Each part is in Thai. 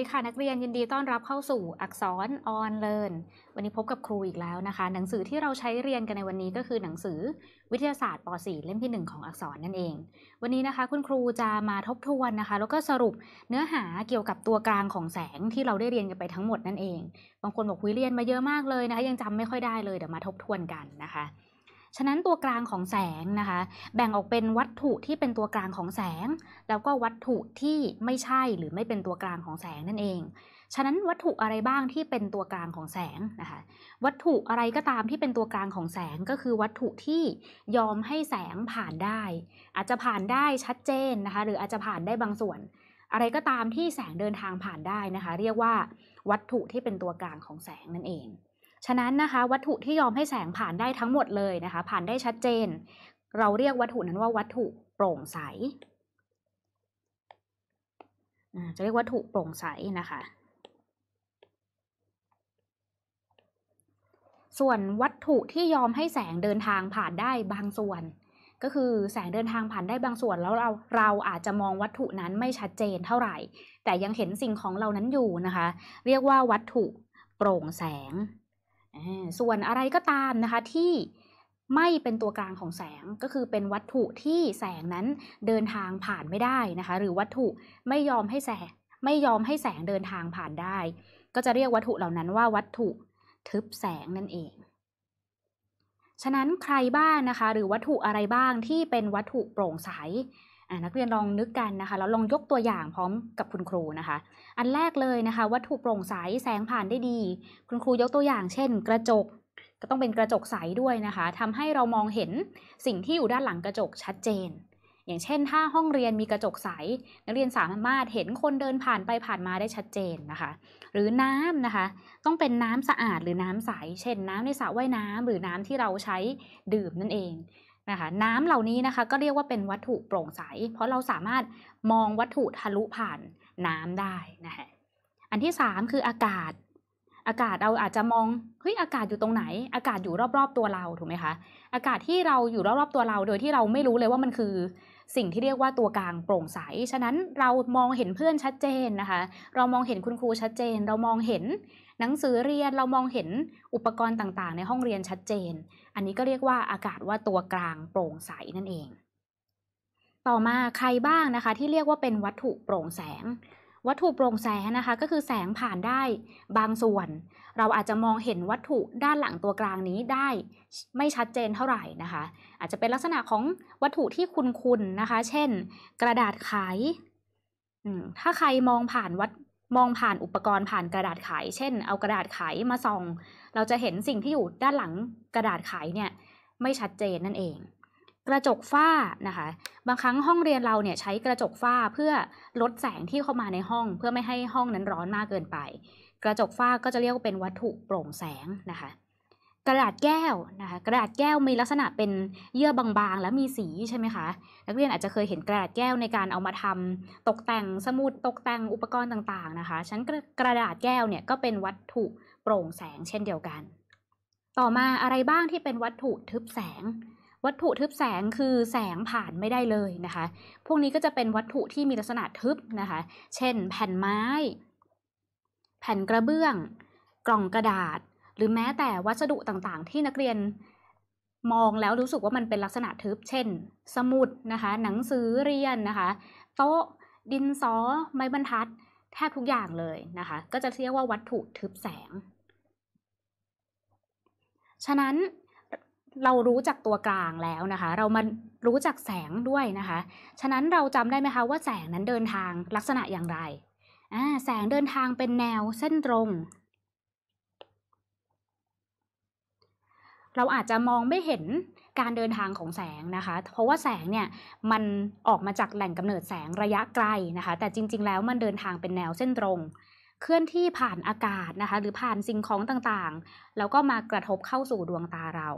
ดีค่ะนักเรียนยินดีต้อนรับเข้าสู่อักษรออนเลิร์นวันนี้พบกับครูอีกแล้วนะคะ หนังสือที่เราใช้เรียนกันในวันนี้ก็คือหนังสือวิทยาศาสตร์ป .4 เล่มที่ 1 ของอักษรนั่นเอง วันนี้นะคะคุณครูจะมาทบทวนนะคะ แล้วก็สรุปเนื้อหาเกี่ยวกับตัวกลางของแสงที่เราได้เรียนกันไปทั้งหมดนั่นเองบางคนบอกคุยเรียนมาเยอะมากเลยนะคะยังจำไม่ค่อยได้เลยเดี๋ยวมาทบทวนกันนะคะฉะนั้นตัวกลางของแสงนะคะแบ่งออกเป็นวัตถุที่เป็นตัวกลางของแสง แล้วก็วัตถุที่ไม่ใช่หรือไม่เป็นตัวกลางของแสงนั่นเอง ฉะนั้นวัตถุอะไรบ้างที่เป็นตัวกลางของแสงนะคะวัตถุอะไรก็ตามที่เป็นตัวกลางของแสงก็คือวัตถุที่ยอมให้แสงผ่านได้ อาจจะผ่านได้ชัดเจนนะคะหรืออาจจะผ่านได้บางส่วน อะไรก็ตามที่แสงเดินทางผ่านได้นะคะเรียกว่าวัตถุที่เป็นตัวกลางของแสงนั่นเองฉะนั้นนะคะ วัตถุที่ยอมให้แสงผ่านได้ทั้งหมดเลยนะคะ ผ่านได้ชัดเจน เราเรียกวัตถุนั้นว่าวัตถุโปร่งใสจะเรียกวัตถุโปร่งใสนะคะ ส่วนวัตถุที่ยอมให้แสงเดินทางผ่านได้บางส่วน ก็คือแสงเดินทางผ่านได้บางส่วน แล้วเราเราอาจจะมองวัตถุนั้นไม่ชัดเจนเท่าไหร่ แต่ยังเห็นสิ่งของเรานั้นอยู่นะคะ เรียกว่าวัตถุโปร่งแสงส่วนอะไรก็ตามนะคะ ที่ไม่เป็นตัวกลางของแสงก็คือเป็นวัตถุที่แสงนั้นเดินทางผ่านไม่ได้นะคะ หรือวัตถุไม่ยอมให้แสงไม่ยอมให้แสงเดินทางผ่านได้ ก็จะเรียกวัตถุเหล่านั้นว่าวัตถุทึบแสงนั่นเอง ฉะนั้นใครบ้างนะคะ หรือวัตถุอะไรบ้างที่เป็นวัตถุโปร่งใสนักเรียนลองนึกกันนะคะแล้วลองยกตัวอย่างพร้อมกับคุณครูนะคะ อันแรกเลยนะคะ วัตถุโปร่งใสแสงผ่านได้ดี คุณครูยกตัวอย่าง เช่น กระจกก็ต้องเป็นกระจกใสด้วยนะคะ ทำให้เรามองเห็นสิ่งที่อยู่ด้านหลังกระจกชัดเจน อย่างเช่นถ้าห้องเรียนมีกระจกใส นักเรียนสามารถเห็นคนเดินผ่านไปผ่านมาได้ชัดเจนนะคะ หรือน้ำนะคะต้องเป็นน้ำสะอาดหรือน้ำใสเช่น น้ำในสระว่ายน้ำ หรือน้ำที่เราใช้ดื่มนั่นเองนะคะน้ำเหล่านี้นะคะก็เรียกว่าเป็นวัตถุโปร่งใส เพราะเราสามารถมองวัตถุทะลุผ่านน้ำได้นะคะอันที่สามคืออากาศ อากาศเราอาจจะมองเฮ้ยอากาศอยู่ตรงไหน อากาศอยู่รอบๆตัวเราถูกไหมคะอากาศที่เราอยู่รอบๆตัวเราโดยที่เราไม่รู้เลยว่ามันคือสิ่งที่เรียกว่าตัวกลางโปร่งใสฉะนั้นเรามองเห็นเพื่อนชัดเจนนะคะเรามองเห็นคุณครูชัดเจนเรามองเห็นหนังสือเรียนเรามองเห็นอุปกรณ์ต่างๆในห้องเรียนชัดเจน อันนี้ก็เรียกว่าอากาศว่าตัวกลางโปร่งใสนั่นเอง ต่อมาใครบ้างนะคะที่เรียกว่าเป็นวัตถุโปร่งแสง วัตถุโปร่งแสงนะคะก็คือแสงผ่านได้บางส่วน เราอาจจะมองเห็นวัตถุด้านหลังตัวกลางนี้ได้ไม่ชัดเจนเท่าไหร่นะคะ อาจจะเป็นลักษณะของวัตถุที่คุคุๆนะคะ เช่น กระดาษขายถ้าใครมองผ่านวัตมองผ่านอุปกรณ์ผ่านกระดาษไข เช่น เอากระดาษไขมาส่อง เราจะเห็นสิ่งที่อยู่ด้านหลังกระดาษไขเนี่ยไม่ชัดเจนนั่นเอง กระจกฝ้านะคะ บางครั้งห้องเรียนเราเนี่ยใช้กระจกฝ้าเพื่อลดแสงที่เข้ามาในห้องเพื่อไม่ให้ห้องนั้นร้อนมากเกินไป กระจกฝ้าก็จะเรียกว่าเป็นวัตถุโปร่งแสงนะคะกระดาษแก้วนะคะ กระดาษแก้วมีลักษณะเป็นเยื่อบางๆ แล้วมีสีใช่ไหมคะนักเรียนอาจจะเคยเห็นกระดาษแก้วในการเอามาทำตกแต่งสมุดตกแต่งอุปกรณ์ต่างๆนะคะชั้นกระดาษแก้วเนี่ยก็เป็นวัตถุโปร่งแสงเช่นเดียวกัน ต่อมาอะไรบ้างที่เป็นวัตถุทึบแสง วัตถุทึบแสงคือแสงผ่านไม่ได้เลยนะคะ พวกนี้ก็จะเป็นวัตถุที่มีลักษณะทึบนะคะ เช่น แผ่นไม้ แผ่นกระเบื้อง กล่องกระดาษหรือแม้แต่วัสดุต่างๆที่นักเรียนมองแล้วรู้สึกว่ามันเป็นลักษณะทึบ เช่น สมุดนะคะ หนังสือเรียนนะคะ โต๊ะ ดินสอไม้บรรทัด แทบทุกอย่างเลยนะคะ ก็จะเรียกว่าวัตถุทึบแสง ฉะนั้นเรารู้จักตัวกลางแล้วนะคะ เรามารู้จักแสงด้วยนะคะ ฉะนั้นเราจำได้ไหมคะว่าแสงนั้นเดินทางลักษณะอย่างไร แสงเดินทางเป็นแนวเส้นตรงเราอาจจะมองไม่เห็นการเดินทางของแสงนะคะ เพราะว่าแสงเนี่ยมันออกมาจากแหล่งกำเนิดแสงระยะไกลนะคะ แต่จริงๆ แล้วมันเดินทางเป็นแนวเส้นตรง เคลื่อนที่ผ่านอากาศนะคะหรือผ่านสิ่งของต่างๆแล้วก็มากระทบเข้าสู่ดวงตาเรา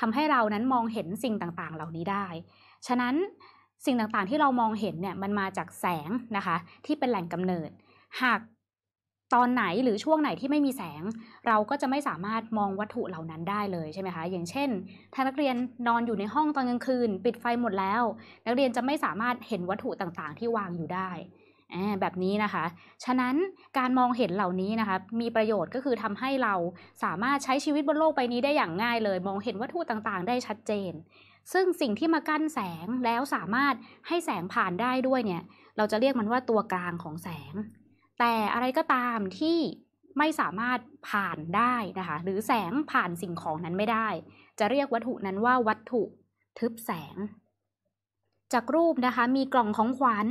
ทำให้เรานั้นมองเห็นสิ่งต่างๆเหล่านี้ได้ ฉะนั้นสิ่งต่างๆที่เรามองเห็นเนี่ยมันมาจากแสงนะคะที่เป็นแหล่งกำเนิด หากตอนไหนหรือช่วงไหนที่ไม่มีแสง เราก็จะไม่สามารถมองวัตถุเหล่านั้นได้เลยใช่ไหมคะอย่างเช่น ถ้านักเรียนนอนอยู่ในห้องตอนกลางคืน ปิดไฟหมดแล้วนักเรียนจะไม่สามารถเห็นวัตถุต่างๆ ที่วางอยู่ได้แบบนี้นะคะ ฉะนั้นการมองเห็นเหล่านี้นะคะ มีประโยชน์ก็คือทำให้เราสามารถใช้ชีวิตบนโลกใบนี้ได้อย่างง่าย เลยมองเห็นวัตถุต่างๆ ได้ชัดเจน ซึ่งสิ่งที่มากั้นแสงแล้วสามารถให้แสงผ่านได้ด้วยเนี่ยเราจะเรียกมันว่าตัวกลางของแสงแต่อะไรก็ตามที่ไม่สามารถผ่านได้นะคะ หรือแสงผ่านสิ่งของนั้นไม่ได้ จะเรียกวัตถุนั้นว่าวัตถุทึบแสง จากรูปนะคะ มีกล่องของขวัญ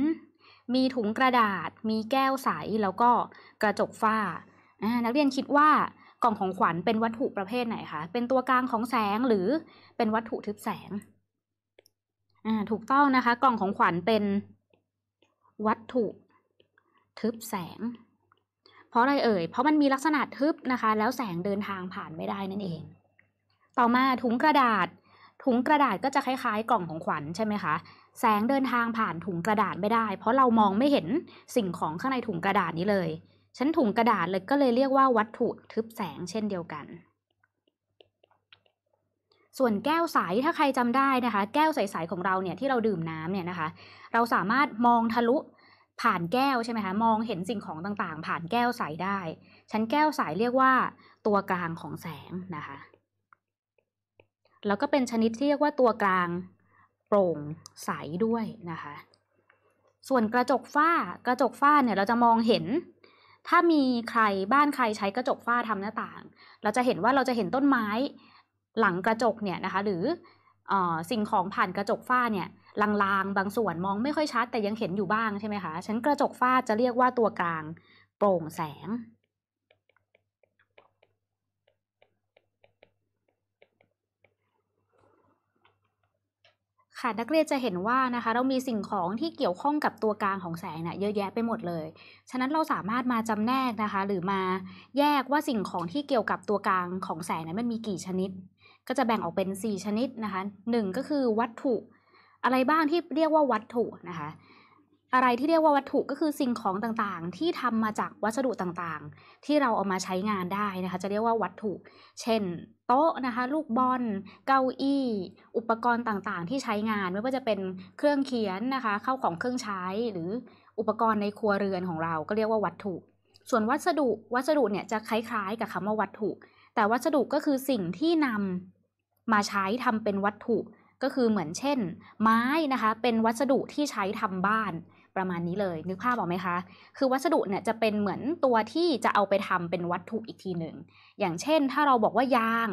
มีถุงกระดาษ มีแก้วใสแล้วก็กระจกฝ้านักเรียนคิดว่ากล่องของขวัญเป็นวัตถุประเภทไหนคะเป็นตัวกลางของแสงหรือเป็นวัตถุทึบแสงถูกต้องนะคะ กล่องของขวัญเป็นวัตถุทึบแสง เพราะอะไรเอ่ยเพราะมันมีลักษณะทึบนะคะ แล้วแสงเดินทางผ่านไม่ได้นั่นเอง ต่อมาถุงกระดาษ ถุงกระดาษก็จะคล้ายๆ กล่องของขวัญใช่ไหมคะแสงเดินทางผ่านถุงกระดาษไม่ได้ เพราะเรามองไม่เห็นสิ่งของข้างในถุงกระดาษนี้เลยชั้นถุงกระดาษเลยก็เลยเรียกว่าวัตถุทึบแสง เช่นเดียวกัน ส่วนแก้วใสถ้าใครจำได้นะคะ แก้วใสๆของเราเนี่ยที่เราดื่มน้ำเนี่ยนะคะ เราสามารถมองทะลุผ่านแก้วใช่ไหมคะมองเห็นสิ่งของต่างๆ ผ่านแก้วใสได้ ชั้นแก้วใสเรียกว่าตัวกลางของแสงนะคะ แล้วก็เป็นชนิดที่เรียกว่าตัวกลางโปร่งใสด้วยนะคะส่วนกระจกฝ้ากระจกฝ้าเนี่ยเราจะมองเห็นถ้ามีใครบ้านใครใช้กระจกฝ้าทำหน้าต่าง เราจะเห็นว่าเราจะเห็นต้นไม้หลังกระจกเนี่ยนะคะ หรืออสิ่งของผ่านกระจกฝ้าเนี่ยลางๆบางส่วนมองไม่ค่อยชัด แต่ยังเห็นอยู่บ้างใช่ไหมคะชั้นกระจกฝ้าจะเรียกว่าตัวกลางโปร่งแสง ค่ะนักเรียนจะเห็นว่านะคะ เรามีสิ่งของที่เกี่ยวข้องกับตัวกลางของแสงนะ่ะ เยอะแยะไปหมดเลย ฉะนั้นเราสามารถมาจำแนกนะคะ หรือมาแยกว่าสิ่งของที่เกี่ยวกับตัวกลางของแสงนะั้นมันมีกี่ชนิด ก็จะแบ่งออกเป็น 4 ชนิดนะคะ1ก็คือวัตถุอะไรบ้างที่เรียกว่าวัตถุนะคะอะไรที่เรียกว่าวัตถุก็คือสิ่งของต่างๆ ที่ทำมาจากวัสดุต่างๆ ที่เราเอามาใช้งานได้นะคะจะเรียกว่าวัตถุ เช่นโต๊ะนะคะลูกบอลเก้าอี้ อุปกรณ์ต่างๆ ที่ใช้งานไม่ว่าจะเป็นเครื่องเขียนนะคะเข้าของเครื่องใช้หรืออุปกรณ์ในครัวเรือนของเราก็เรียกว่าวัตถุ ส่วนวัสดุวัสดุเนี่ยจะคล้ายๆ กับคำว่าวัตถุ แต่วัสดุก็คือสิ่งที่นำมาใช้ทำเป็นวัตถุก็คือเหมือนเช่นไม้นะคะเป็นวัสดุที่ใช้ทำบ้านประมาณนี้เลย นึกภาพออกไหมคะ คือวัสดุเนี่ยจะเป็นเหมือนตัวที่จะเอาไปทำเป็นวัตถุอีกทีหนึ่งอย่างเช่นถ้าเราบอกว่ายาง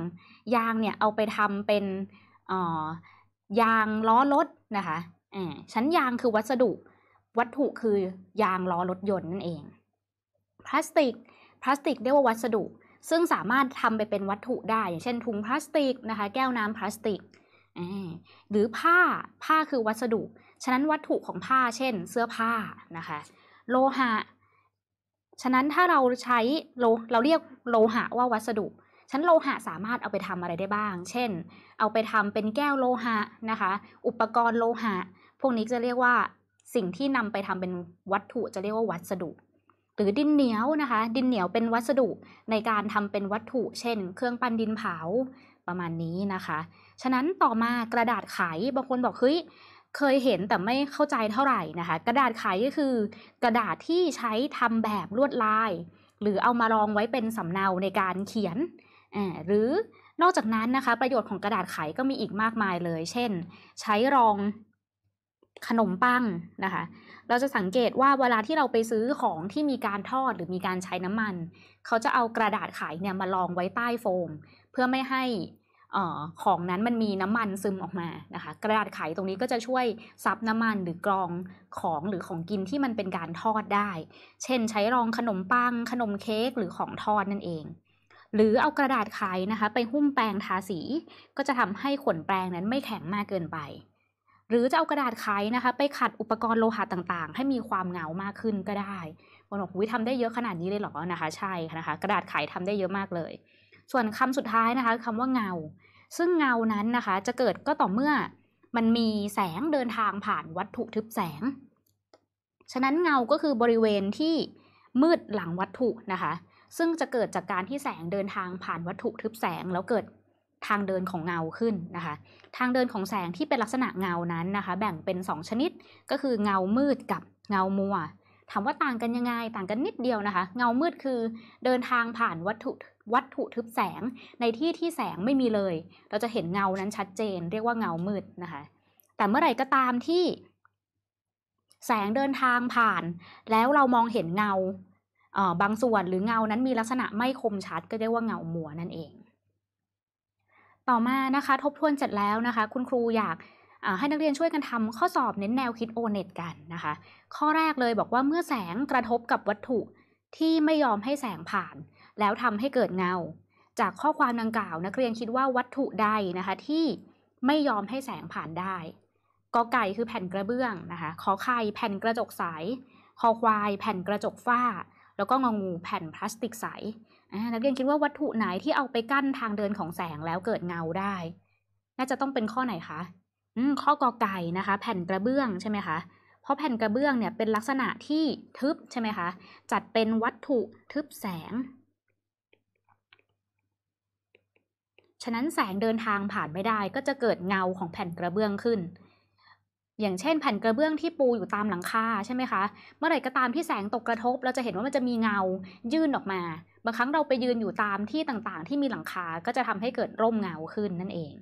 ยางเนี่ยเอาไปทำเป็นยางล้อรถนะคะชั้นยางคือวัสดุ วัตถุคือยางล้อรถยนต์นั่นเอง พลาสติก พลาสติกเรียกว่าวัสดุซึ่งสามารถทำไปเป็นวัตถุได้อย่างเช่นถุงพลาสติกนะคะ แก้วน้ำพลาสติกหรือผ้า ผ้าคือวัสดุ ฉะนั้นวัตถุของผ้า เช่น เสื้อผ้า นะคะ โลหะ ฉะนั้นถ้าเราใช้โลเราเรียกโลหะว่าวัสดุ ฉันโลหะสามารถเอาไปทำอะไรได้บ้าง เช่น เอาไปทำเป็นแก้วโลหะนะคะ อุปกรณ์โลหะ พวกนี้จะเรียกว่าสิ่งที่นำไปทำเป็นวัตถุจะเรียกว่าวัสดุ หรือดินเหนียวนะคะ ดินเหนียวเป็นวัสดุในการทำเป็นวัตถุ เช่น เครื่องปั้นดินเผา ประมาณนี้นะคะฉะนั้นต่อมากระดาษไขบางคนบอกเฮ้ยเคยเห็นแต่ไม่เข้าใจเท่าไหร่นะคะ กระดาษไขก็คือกระดาษที่ใช้ทำแบบลวดลาย หรือเอามารองไว้เป็นสำเนาในการเขียน หรือนอกจากนั้นนะคะ ประโยชน์ของกระดาษไขก็มีอีกมากมายเลย เช่น ใช้รองขนมปังนะคะเราจะสังเกตว่าเวลาที่เราไปซื้อของที่มีการทอดหรือมีการใช้น้ำมัน เขาจะเอากระดาษไขเนี่ยมารองไว้ใต้โฟม เพื่อไม่ให้ออของนั้นมันมีน้ำมันซึมออกมานะคะ กระดาษไขตรงนี้ก็จะช่วยซับน้ำมันหรือกรองของหรือของกินที่มันเป็นการทอดได้ เช่นใช้รองขนมปังขนมเค้กหรือของทอดนั่นเอง หรือเอากระดาษไขนะคะไปหุ้มแปรงทาสี ก็จะทำให้ขนแปรงนั้นไม่แข็งมากเกินไป หรือจะเอากระดาษไขนะคะ ไปขัดอุปกรณ์โลหะต่างๆให้มีความเงามากขึ้นก็ได้คนบอกวิทำได้เยอะขนาดนี้เลยเหรอนะคะใช่นะคะกระดาษไขทำได้เยอะมากเลยส่วนคำสุดท้ายนะคะคำว่าเงา ซึ่งเงานั้นนะคะ จะเกิดก็ต่อเมื่อมันมีแสงเดินทางผ่านวัตถุทึบแสง ฉะนั้นเงาก็คือบริเวณที่มืดหลังวัตถุนะคะ ซึ่งจะเกิดจากการที่แสงเดินทางผ่านวัตถุทึบแสงแล้วเกิดทางเดินของเงาขึ้นนะคะ ทางเดินของแสงที่เป็นลักษณะเงานั้นนะคะ แบ่งเป็น 2 ชนิดก็คือเงามืดกับเงามัวถามว่าต่างกันยังไง ต่างกันนิดเดียวนะคะ เงามืดคือเดินทางผ่านวัตถุวัตถุทึบแสง ในที่ที่แสงไม่มีเลย เราจะเห็นเงานั้นชัดเจน เรียกว่าเงามืดนะคะ แต่เมื่อไหร่ก็ตามที่แสงเดินทางผ่าน แล้วเรามองเห็นเงาบางส่วนหรือเงานั้นมีลักษณะไม่คมชัดก็เรียกว่าเงาหมัวนั่นเอง ต่อมานะคะ ทบทวนเสร็จแล้วนะคะ คุณครูอยากให้นักเรียนช่วยกันทำข้อสอบเน้นแนวคิดโอเน็ตกันนะคะ ข้อแรกเลยบอกว่าเมื่อแสงกระทบกับวัตถุที่ไม่ยอมให้แสงผ่าน แล้วทำให้เกิดเงา จากข้อความดังกล่าว นักเรียนคิดว่าวัตถุใดนะคะ ที่ไม่ยอมให้แสงผ่านได้กอไก่คือแผ่นกระเบื้องนะคะขอไข่แผ่นกระจกใสคอควาย แผ่นกระจกฝ้า แล้วก็งองูแผ่นพลาสติกใสนักเรียนคิดว่าวัตถุไหนที่เอาไปกั้นทางเดินของแสงแล้วเกิดเงาได้ น่าจะต้องเป็นข้อไหนคะข้อกอไก่นะคะ แผ่นกระเบื้องใช่ไหมคะเพราะแผ่นกระเบื้องเนี่ยเป็นลักษณะที่ทึบใช่ไหมคะจัดเป็นวัตถุทึบแสง ฉะนั้นแสงเดินทางผ่านไม่ได้ก็จะเกิดเงาของแผ่นกระเบื้องขึ้น อย่างเช่นแผ่นกระเบื้องที่ปูอยู่ตามหลังคาใช่ไหมคะเมื่อไหร่ก็ตามที่แสงตกกระทบ เราจะเห็นว่ามันจะมีเงายื่นออกมา บางครั้งเราไปยืนอยู่ตามที่ต่างๆที่มีหลังคาก็จะทำให้เกิดร่มเงาขึ้นนั่นเอง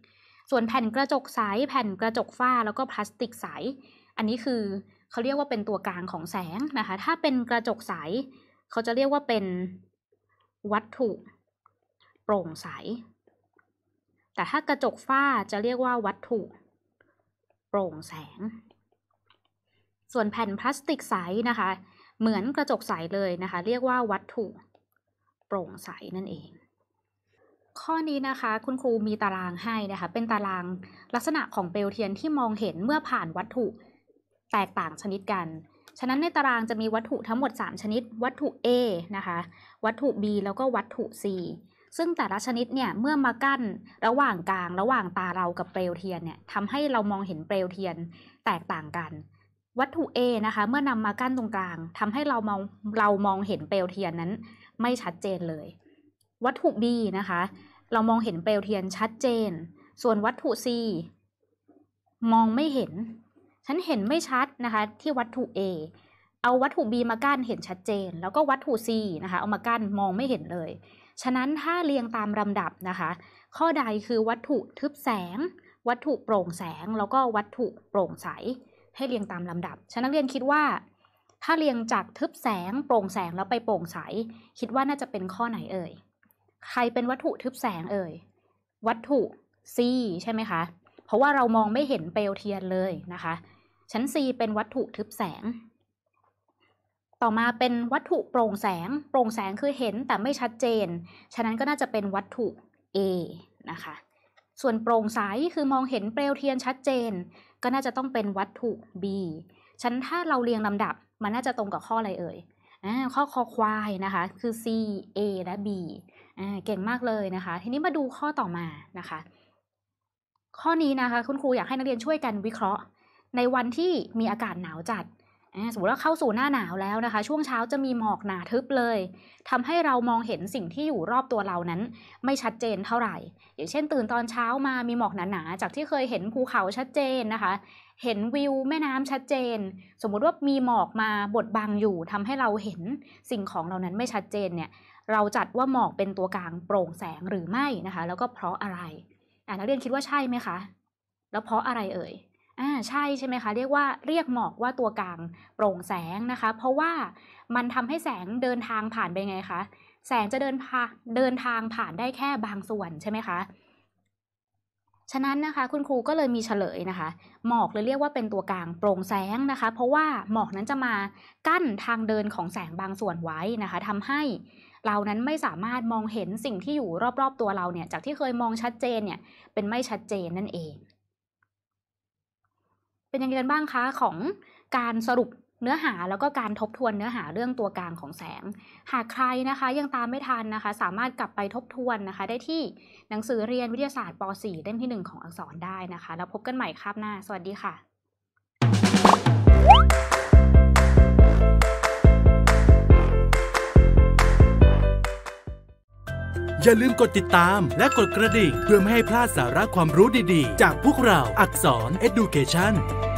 ส่วนแผ่นกระจกใส แผ่นกระจกฝ้า แล้วก็พลาสติกใส อันนี้คือเขาเรียกว่าเป็นตัวกลางของแสงนะคะ ถ้าเป็นกระจกใส เขาจะเรียกว่าเป็นวัตถุ โปร่งใส แต่ถ้ากระจกฝ้าจะเรียกว่าวัตถุ โปร่งแสง ส่วนแผ่นพลาสติกใสนะคะ เหมือนกระจกใสเลยนะคะ เรียกว่าวัตถุ โปร่งใสนั่นเองข้อนี้นะคะ คุณครูมีตารางให้นะคะ เป็นตารางลักษณะของเปลวเทียนที่มองเห็นเมื่อผ่านวัตถุแตกต่างชนิดกัน ฉะนั้นในตารางจะมีวัตถุทั้งหมด 3 ชนิด วัตถุ A นะคะ วัตถุ B แล้วก็วัตถุ C ซึ่งแต่ละชนิดเนี่ยเมื่อมากั้น ระหว่างกลาง ระหว่างตาเรากับเปลวเทียนเนี่ยทำให้เรามองเห็นเปลวเทียนแตกต่างกัน วัตถุ A นะคะ เมื่อนำมากั้นตรงกลาง ทำให้เรามองเรามองเห็นเปลวเทียนนั้น ไม่ชัดเจนเลย วัตถุ B นะคะเรามองเห็นเปลวเทียนชัดเจน ส่วนวัตถุ C มองไม่เห็น ฉันเห็นไม่ชัดนะคะที่วัตถุ A เอาวัตถุ B มากั้นเห็นชัดเจน แล้วก็วัตถุ C นะคะเอามากั้นมองไม่เห็นเลย ฉะนั้นถ้าเรียงตามลำดับนะคะ ข้อใดคือวัตถุทึบแสง วัตถุโปร่งแสง แล้วก็วัตถุโปร่งใส ให้เรียงตามลำดับฉะนั้นเรียนคิดว่าถ้าเรียงจากทึบแสง โปร่งแสงแล้วไปโปร่งใส คิดว่าน่าจะเป็นข้อไหนเอ่ยใครเป็นวัตถุทึบแสงเอ่ยวัตถุ C ใช่ไหมคะ เพราะว่าเรามองไม่เห็นเปลวเทียนเลยนะคะ ชั้น C เป็นวัตถุทึบแสง ต่อมาเป็นวัตถุโปร่งแสง โปร่งแสงคือเห็นแต่ไม่ชัดเจน ฉะนั้นก็น่าจะเป็นวัตถุ A นะคะ ส่วนโปร่งใสคือมองเห็นเปลวเทียนชัดเจน ก็น่าจะต้องเป็นวัตถุ B ฉั้นถ้าเราเรียงลำดับ มันน่าจะตรงกับข้ออะไรเอ่ยข้อคอควายนะคะ คือ C A และ B เก่งมากเลยนะคะ ทีนี้มาดูข้อต่อมานะคะ ข้อนี้นะคะ คุณครูอยากให้นักเรียนช่วยกันวิเคราะห์ ในวันที่มีอากาศหนาวจัดสมมติว่าเข้าสู่หน้าหนาวแล้วนะคะ ช่วงเช้าจะมีหมอกหนาทึบเลย ทำให้เรามองเห็นสิ่งที่อยู่รอบตัวเรานั้นไม่ชัดเจนเท่าไหร่ อย่างเช่น ตื่นตอนเช้ามามีหมอกหนาๆจากที่เคยเห็นภูเขาชัดเจนนะคะเห็นวิวแม่น้ำชัดเจน สมมุติว่ามีหมอกมาบดบังอยู่ทำให้เราเห็นสิ่งของเหล่านั้นไม่ชัดเจนเนี่ย เราจัดว่าหมอกเป็นตัวกลางโปร่งแสงหรือไม่นะคะ แล้วก็เพราะอะไรนักเรียนคิดว่าใช่ไหมคะแล้วเพราะอะไรเอ่ยอ่าใช่ใช่ไหมคะ เรียกว่าเรียกหมอกว่าตัวกลางโปร่งแสงนะคะ เพราะว่ามันทำให้แสงเดินทางผ่านไปไงคะแสงจะเดินพาเดินทางผ่านได้แค่บางส่วนใช่ไหมคะฉะนั้นนะคะคุณครูก็เลยมีเฉลยนะคะหมอกเลยเรียกว่าเป็นตัวกลางโปร่งแสงนะคะ เพราะว่าหมอกนั้นจะมากั้นทางเดินของแสงบางส่วนไว้นะคะทำให้เรานั้นไม่สามารถมองเห็นสิ่งที่อยู่รอบ ๆตัวเราเนี่ยจากที่เคยมองชัดเจนเนี่ยเป็นไม่ชัดเจนนั่นเอง เป็นยังไงกันบ้างคะของการสรุปเนื้อหาแล้วก็การทบทวนเนื้อหาเรื่องตัวกลางของแสง หากใครนะคะยังตามไม่ทันนะคะ สามารถกลับไปทบทวนนะคะ ได้ที่หนังสือเรียนวิทยาศาสตร์ป .4 เล่มที่ 1 ของอักษรได้นะคะ แล้วพบกันใหม่คราบหน้า สวัสดีค่ะ อย่าลืมกดติดตามและกดกระดิ่ง เพื่อไม่ให้พลาดสาระความรู้ดีๆ จากพวกเราอักษร Education